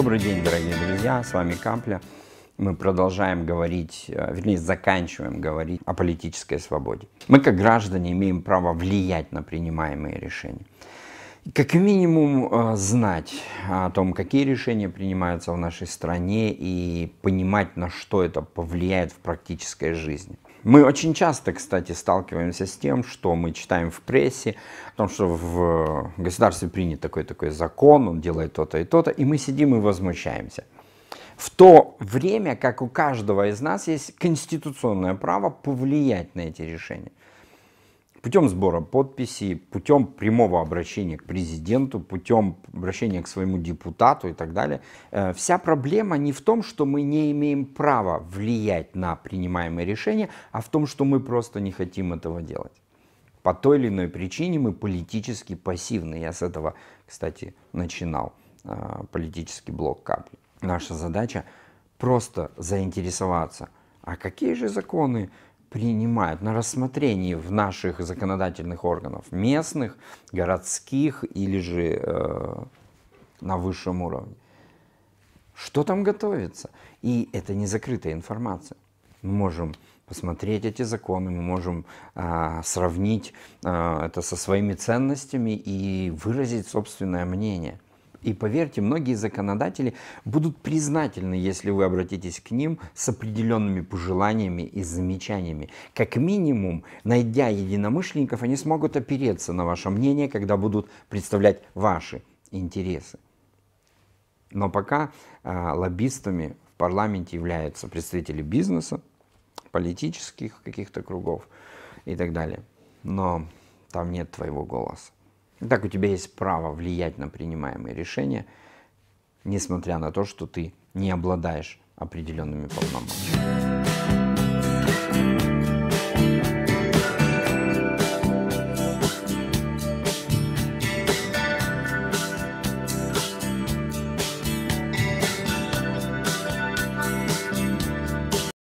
Добрый день, дорогие друзья, с вами Капля. Мы продолжаем говорить, э, вернее, заканчиваем говорить о политической свободе. Мы, как граждане, имеем право влиять на принимаемые решения. Как минимум э, знать о том, какие решения принимаются в нашей стране и понимать, на что это повлияет в практической жизни – мы очень часто, кстати, сталкиваемся с тем, что мы читаем в прессе, о том, что в государстве принят такой-такой закон, он делает то-то и то-то, и мы сидим и возмущаемся. В то время, как у каждого из нас есть конституционное право повлиять на эти решения путем сбора подписей, путем прямого обращения к президенту, путем обращения к своему депутату и так далее. Э, вся проблема не в том, что мы не имеем права влиять на принимаемые решения, а в том, что мы просто не хотим этого делать. По той или иной причине мы политически пассивны. Я с этого, кстати, начинал э, политический блок капли. Наша задача просто заинтересоваться, а какие же законы принимают на рассмотрении в наших законодательных органах, местных, городских или же э, на высшем уровне. Что там готовится? И это не закрытая информация. Мы можем посмотреть эти законы, мы можем э, сравнить э, это со своими ценностями и выразить собственное мнение – и поверьте, многие законодатели будут признательны, если вы обратитесь к ним с определенными пожеланиями и замечаниями. Как минимум, найдя единомышленников, они смогут опереться на ваше мнение, когда будут представлять ваши интересы. Но пока э, лоббистами в парламенте являются представители бизнеса, политических каких-то кругов и так далее. Но там нет твоего голоса. Так у тебя есть право влиять на принимаемые решения, несмотря на то, что ты не обладаешь определенными полномочиями.